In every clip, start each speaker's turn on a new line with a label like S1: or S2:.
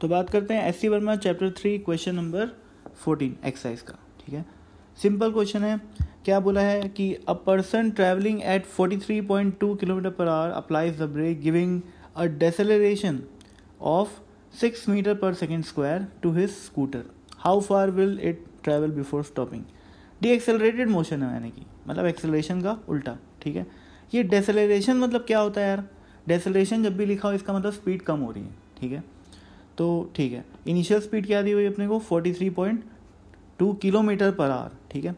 S1: तो बात करते हैं S C Verma chapter three question number fourteen exercise का ठीक है सिंपल क्वेश्चन है क्या बोला है कि a person travelling at forty three point two kilometre per hour applies the brake giving a deceleration of six metre per second square to his scooter how far will it travel before stopping de accelerated motion है यानी कि मतलब acceleration का उल्टा ठीक है ये डेसेलरेशन मतलब क्या होता है यार डेसेलरेशन जब भी लिखा हो इसका मतलब स्पीड कम हो रही है ठीक है तो ठीक है इनिशियल स्पीड क्या दी हुई अपने को 43.2 किलोमीटर पर आवर ठीक है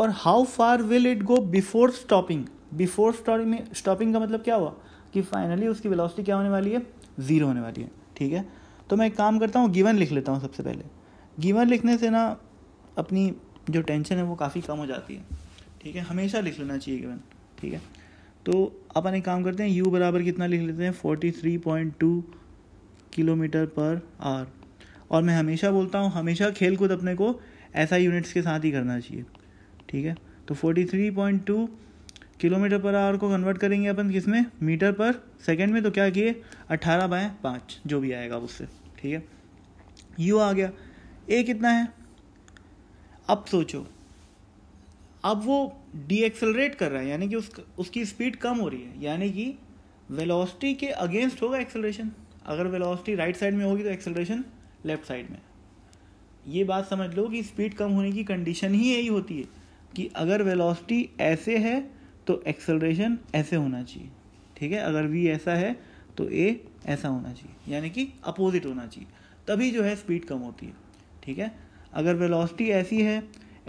S1: और how far will it go before stopping before stopping stopping का मतलब क्या हुआ कि फाइनली उसकी वेलोसिटी क्या होने वाली है ज़ीरो होने वाली है ठीक है तो मैं एक काम करता हूँ गिवन लिख लेता हूँ सबसे पहले गिवन लिखने से ना अपनी जो टेंशन है वो काफ़ी कम हो जाती है ठीक है हमेशा लिख लेना चाहिए गिवन ठीक है तो अपन एक काम करते हैं यू बराबर कितना लिख लेते हैं forty three point two kilometre per hour और मैं हमेशा बोलता हूँ हमेशा खेल कूद अपने को ऐसा यूनिट्स के साथ ही करना चाहिए ठीक है तो 43.2 किलोमीटर पर आवर को कन्वर्ट करेंगे अपन किस में मीटर पर सेकेंड में तो क्या किए 18 बाय पाँच जो भी आएगा उससे ठीक है यू आ गया ए कितना है अब सोचो अब वो डी एक्सेलरेट कर रहा है यानी कि उस, उसकी स्पीड कम हो रही है यानी कि वेलोसिटी के अगेंस्ट होगा एक्सेलरेशन अगर वेलोसिटी राइट साइड में होगी तो एक्सेलरेशन लेफ्ट साइड में ये बात समझ लो कि स्पीड कम होने की कंडीशन ही यही होती है कि अगर वेलोसिटी ऐसे है तो एक्सेलरेशन ऐसे होना चाहिए ठीक है अगर वी ऐसा है तो ए ऐसा होना चाहिए यानी कि अपोजिट होना चाहिए तभी जो है स्पीड कम होती है ठीक है अगर वेलोसिटी ऐसी है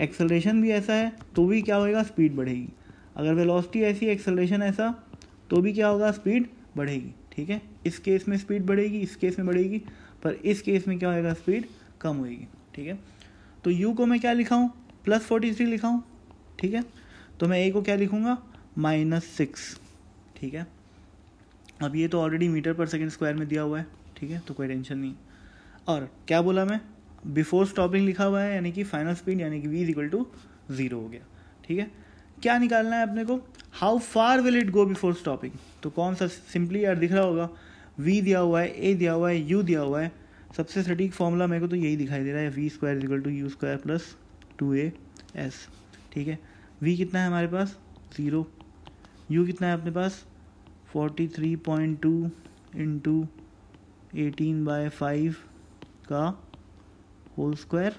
S1: एक्सेलरेशन भी ऐसा है तो भी क्या होएगा स्पीड बढ़ेगी अगर वेलोसिटी ऐसी एक्सेलरेशन ऐसा तो भी क्या होगा स्पीड बढ़ेगी ठीक है इस केस में स्पीड बढ़ेगी इस केस में बढ़ेगी पर इस केस में क्या होएगा स्पीड कम होएगी ठीक है तो यू को मैं क्या लिखाऊँ प्लस फोर्टी थ्री लिखाऊँ ठीक है तो मैं ए को क्या लिखूँगा माइनस सिक्स ठीक है अब ये तो already metre per second square में दिया हुआ है ठीक है तो कोई टेंशन नहीं और क्या बोला मैं बिफोर स्टॉपिंग लिखा हुआ है यानी कि फाइनल स्पीड यानी कि V is equal to zero हो गया ठीक है क्या निकालना है अपने को how far will it go before stopping तो कौन सा सिंपली यार दिख रहा होगा वी दिया हुआ है ए दिया हुआ है यू दिया हुआ है सबसे सटीक फॉर्मूला मेरे को तो यही दिखाई दे रहा है V square equal to U square plus two A S ठीक है वी कितना है हमारे पास ज़ीरो यू कितना है अपने पास forty three point two into eighteen by five का whole square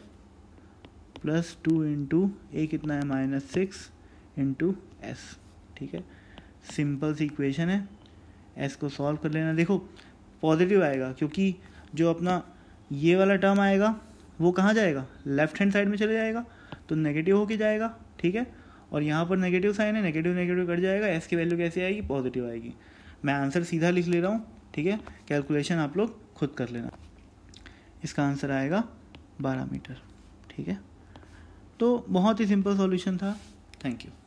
S1: plus two into A कितना है माइनस सिक्स इंटू एस ठीक है सिंपल सी इक्वेशन है एस को सॉल्व कर लेना देखो पॉजिटिव आएगा क्योंकि जो अपना ये वाला टर्म आएगा वो कहाँ जाएगा लेफ्ट हैंड साइड में चले जाएगा तो नेगेटिव होके जाएगा ठीक है और यहाँ पर नेगेटिव साइन है नेगेटिव नेगेटिव कट जाएगा एस की वैल्यू कैसे आएगी पॉजिटिव आएगी मैं आंसर सीधा लिख ले रहा हूँ ठीक है कैलकुलेशन आप लोग खुद कर लेना इसका आंसर आएगा बारह मीटर ठीक है तो बहुत ही सिंपल सॉल्यूशन था थैंक यू